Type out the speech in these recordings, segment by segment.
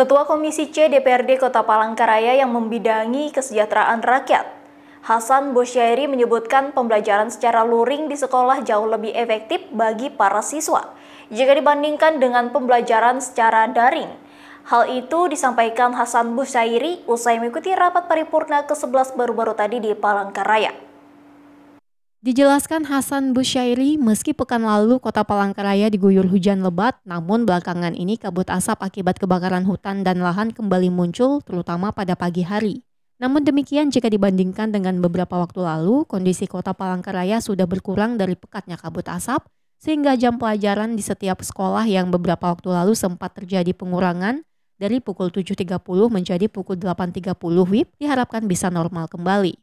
Ketua Komisi C DPRD Kota Palangkaraya yang membidangi kesejahteraan rakyat, Hasan Bosyairi menyebutkan pembelajaran secara luring di sekolah jauh lebih efektif bagi para siswa jika dibandingkan dengan pembelajaran secara daring. Hal itu disampaikan Hasan Bosyairi usai mengikuti rapat paripurna ke-11 baru-baru tadi di Palangkaraya. Dijelaskan Hasan Busyairi, meski pekan lalu kota Palangkaraya diguyur hujan lebat, namun belakangan ini kabut asap akibat kebakaran hutan dan lahan kembali muncul, terutama pada pagi hari. Namun demikian, jika dibandingkan dengan beberapa waktu lalu, kondisi kota Palangkaraya sudah berkurang dari pekatnya kabut asap, sehingga jam pelajaran di setiap sekolah yang beberapa waktu lalu sempat terjadi pengurangan dari pukul 7.30 menjadi pukul 8.30 WIB diharapkan bisa normal kembali.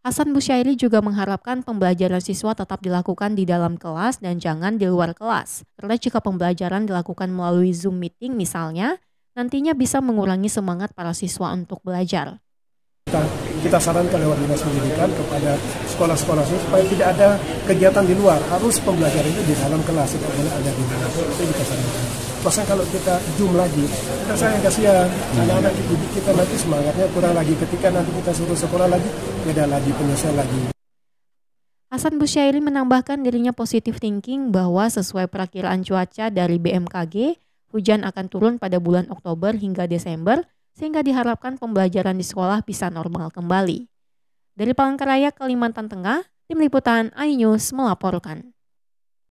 Hasan Musyairi juga mengharapkan pembelajaran siswa tetap dilakukan di dalam kelas dan jangan di luar kelas. Karena jika pembelajaran dilakukan melalui Zoom meeting misalnya, nantinya bisa mengurangi semangat para siswa untuk belajar kita sarankan lewat dinas pendidikan kepada sekolah-sekolah supaya tidak ada kegiatan di luar harus pembelajaran itu di dalam kelas supaya ada di dalam itu kita sarankan Pasang kalau kita zoom lagi, kita sayang kasihan anak-anak hmm. kita nanti semangatnya kurang lagi ketika nanti kita suruh sekolah lagi beda lagi penyelesaian lagi. Hasan Busyairi menambahkan dirinya positif thinking bahwa sesuai perakiraan cuaca dari BMKG, hujan akan turun pada bulan Oktober hingga Desember sehingga diharapkan pembelajaran di sekolah bisa normal kembali. Dari Palangkaraya, Kalimantan Tengah, Tim Liputan iNews melaporkan.